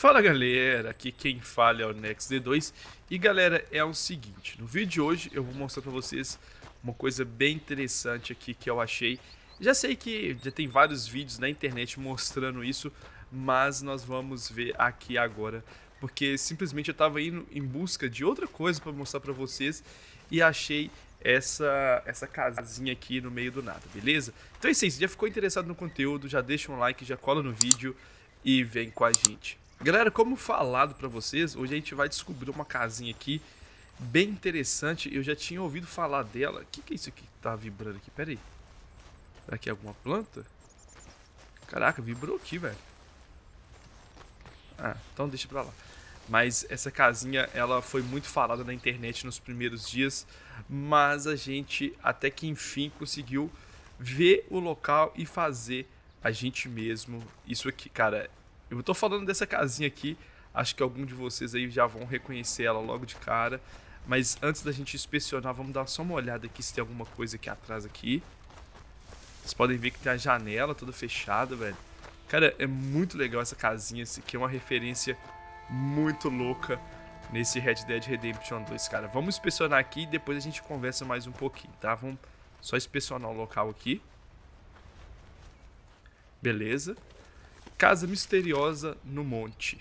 Fala galera, aqui quem fala é o D 2 e galera, é o seguinte, no vídeo de hoje eu vou mostrar pra vocês uma coisa bem interessante aqui que eu achei. Já sei que já tem vários vídeos na internet mostrando isso, mas nós vamos ver aqui agora, porque simplesmente eu estava indo em busca de outra coisa para mostrar para vocês e achei essa essa casinha aqui no meio do nada, beleza? Então é isso aí, se já ficou interessado no conteúdo, já deixa um like, já cola no vídeo e vem com a gente. Galera, como falado para vocês, hoje a gente vai descobrir uma casinha aqui bem interessante. Eu já tinha ouvido falar dela. O que, que é isso aqui que tá vibrando aqui? Pera aí. Será que é alguma planta? Caraca, vibrou aqui, velho. Ah, então deixa pra lá. Mas essa casinha, ela foi muito falada na internet nos primeiros dias, mas a gente até que enfim conseguiu ver o local e fazer a gente mesmo isso aqui, cara. Eu tô falando dessa casinha aqui, acho que algum de vocês aí já vão reconhecer ela logo de cara. Mas antes da gente inspecionar, vamos dar só uma olhada aqui se tem alguma coisa aqui atrás aqui. Vocês podem ver que tem a janela toda fechada, velho. Cara, é muito legal essa casinha, esse aqui é uma referência muito louca nesse Red Dead Redemption 2, cara. Vamos inspecionar aqui e depois a gente conversa mais um pouquinho, tá? Vamos só inspecionar o local aqui. Beleza. Casa Misteriosa no Monte.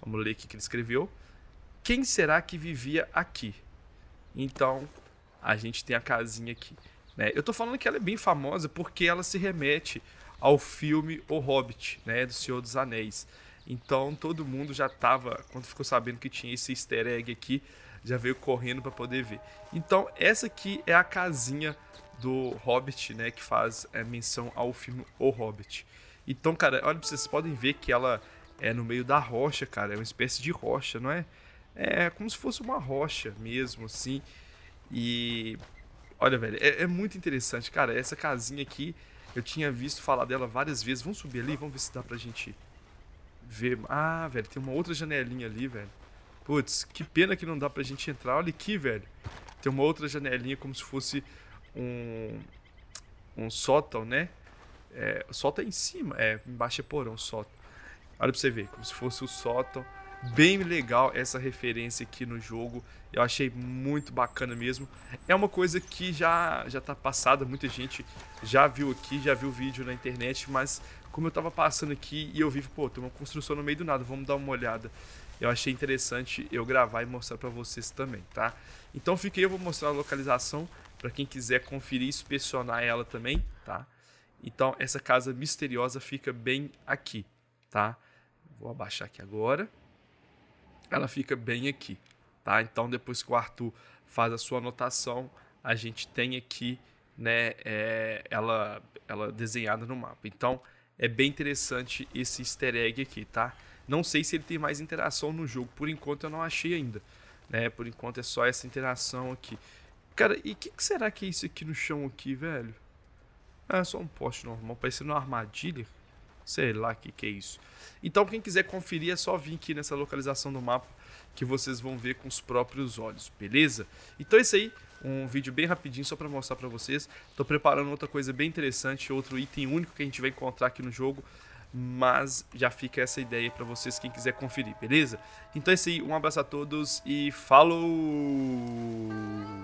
Vamos ler o que ele escreveu. Quem será que vivia aqui? Então, a gente tem a casinha aqui. Né? Eu tô falando que ela é bem famosa porque ela se remete ao filme O Hobbit, né? Do Senhor dos Anéis. Então, todo mundo já tava, quando ficou sabendo que tinha esse easter egg aqui, já veio correndo para poder ver. Então, essa aqui é a casinha do Hobbit, né? Que faz é, menção ao filme O Hobbit. Então, cara, olha, vocês podem ver que ela é no meio da rocha, cara. É uma espécie de rocha, não é? É como se fosse uma rocha mesmo, assim. E. Olha, velho, é, é muito interessante, cara. Essa casinha aqui, eu tinha visto falar dela várias vezes. Vamos subir ali, vamos ver se dá pra gente ver. Ah, velho, tem uma outra janelinha ali, velho. Putz, que pena que não dá pra gente entrar. Olha aqui, velho. Tem uma outra janelinha como se fosse um, um sótão, né? É, o sótão é em cima, é, embaixo é porão, sótão. Olha pra você ver, como se fosse o sótão. Bem legal essa referência aqui no jogo. Eu achei muito bacana mesmo. É uma coisa que já, já tá passada, muita gente já viu aqui, já viu o vídeo na internet, mas como eu tava passando aqui e eu vi, pô, tem uma construção no meio do nada, vamos dar uma olhada. Eu achei interessante eu gravar e mostrar para vocês também, tá? Então fiquei, eu vou mostrar a localização para quem quiser conferir e inspecionar ela também, tá? Então essa casa misteriosa fica bem aqui, tá? Vou abaixar aqui agora. Ela fica bem aqui, tá? Então depois que o Arthur faz a sua anotação, a gente tem aqui, né? É, ela, ela desenhada no mapa. Então é bem interessante esse Easter egg aqui, tá? Não sei se ele tem mais interação no jogo. Por enquanto eu não achei ainda. Né? Por enquanto é só essa interação aqui. Cara, e o que, que, será que é isso aqui no chão aqui, velho? Ah, é só um poste normal, parecendo uma armadilha. Sei lá o que, que é isso. Então, quem quiser conferir, é só vir aqui nessa localização do mapa que vocês vão ver com os próprios olhos, beleza? Então é isso aí, um vídeo bem rapidinho só para mostrar para vocês. Tô preparando outra coisa bem interessante, outro item único que a gente vai encontrar aqui no jogo, mas já fica essa ideia para vocês quem quiser conferir, beleza? Então é isso aí, um abraço a todos e falou!